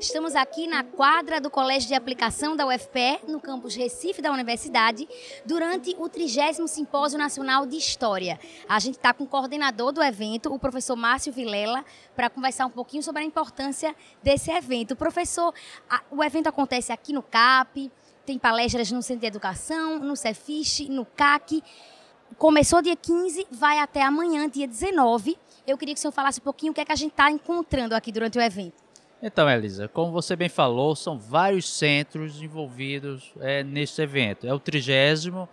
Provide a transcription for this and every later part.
Estamos aqui na quadra do Colégio de Aplicação da UFPE, no campus Recife da Universidade, durante o 30 Simpósio Nacional de História. A gente está com o coordenador do evento, o professor Márcio Vilela, para conversar um pouquinho sobre a importância desse evento. Professor, a, o evento acontece aqui no CAP, tem palestras no Centro de Educação, no Cefis, no CAC. Começou dia 15, vai até amanhã, dia 19. Eu queria que o senhor falasse um pouquinho o que, é que a gente está encontrando aqui durante o evento. Então, Elisa, como você bem falou, são vários centros envolvidos é, neste evento. É o trigésimo.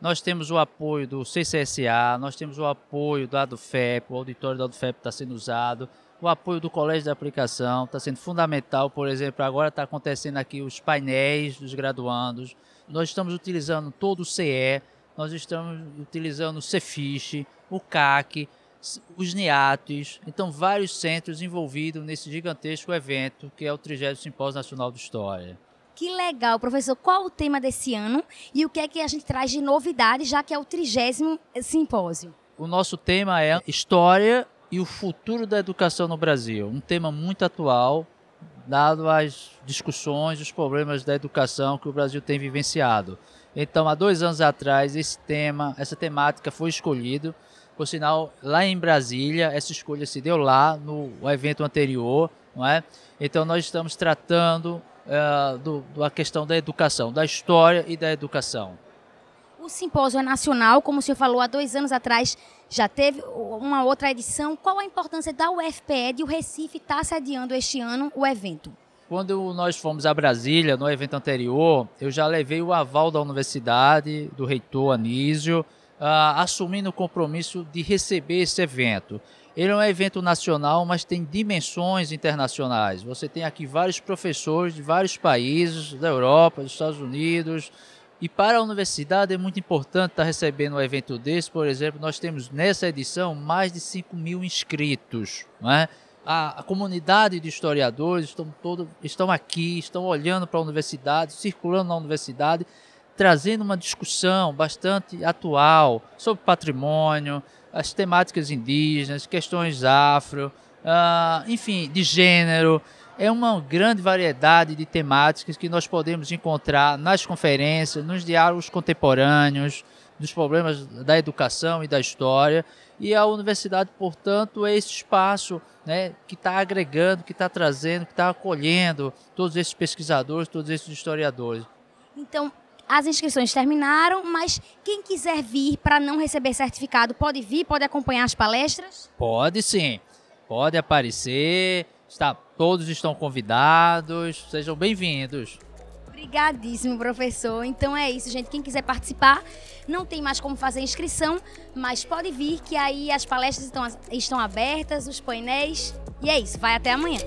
Nós temos o apoio do CCSA, nós temos o apoio do ADUFEP, o auditório do ADUFEP está sendo usado, o apoio do Colégio de Aplicação está sendo fundamental. Por exemplo, agora está acontecendo aqui os painéis dos graduandos. Nós estamos utilizando todo o CE, nós estamos utilizando o Cefish, o CAC, os NIATES, então vários centros envolvidos nesse gigantesco evento que é o 30 Simpósio Nacional de História. Que legal, professor. Qual o tema desse ano e o que é que a gente traz de novidade, já que é o 30 Simpósio? O nosso tema é História e o futuro da educação no Brasil. Um tema muito atual, dado as discussões, os problemas da educação que o Brasil tem vivenciado. Então, há dois anos atrás, esse tema, essa temática foi escolhido por sinal, lá em Brasília, essa escolha se deu lá no evento anterior, não é? Então nós estamos tratando eh, do, da questão da educação, da história e da educação. O simpósio é nacional, como o senhor falou, há dois anos atrás já teve uma outra edição. Qual a importância da UFPE de o Recife estar tá sediando este ano o evento? Quando nós fomos a Brasília, no evento anterior, eu já levei o aval da universidade, do reitor Anísio, ah, assumindo o compromisso de receber esse evento. Ele é um evento nacional, mas tem dimensões internacionais. Você tem aqui vários professores de vários países, da Europa, dos Estados Unidos. E para a universidade é muito importante estar recebendo um evento desse. Por exemplo, nós temos nessa edição mais de 5 mil inscritos. Né? A, a, comunidade de historiadores estão, todo, estão aqui, estão olhando para a universidade, circulando na universidade trazendo uma discussão bastante atual sobre patrimônio, as temáticas indígenas, questões afro, uh, enfim, de gênero. É uma grande variedade de temáticas que nós podemos encontrar nas conferências, nos diálogos contemporâneos, dos problemas da educação e da história. E a universidade, portanto, é esse espaço né, que está agregando, que está trazendo, que está acolhendo todos esses pesquisadores, todos esses historiadores. Então, as inscrições terminaram, mas quem quiser vir para não receber certificado pode vir, pode acompanhar as palestras? Pode sim, pode aparecer. Está, todos estão convidados, sejam bem-vindos. Obrigadíssimo, professor. Então é isso, gente. Quem quiser participar, não tem mais como fazer inscrição, mas pode vir que aí as palestras estão, estão abertas, os painéis. E é isso, vai até amanhã.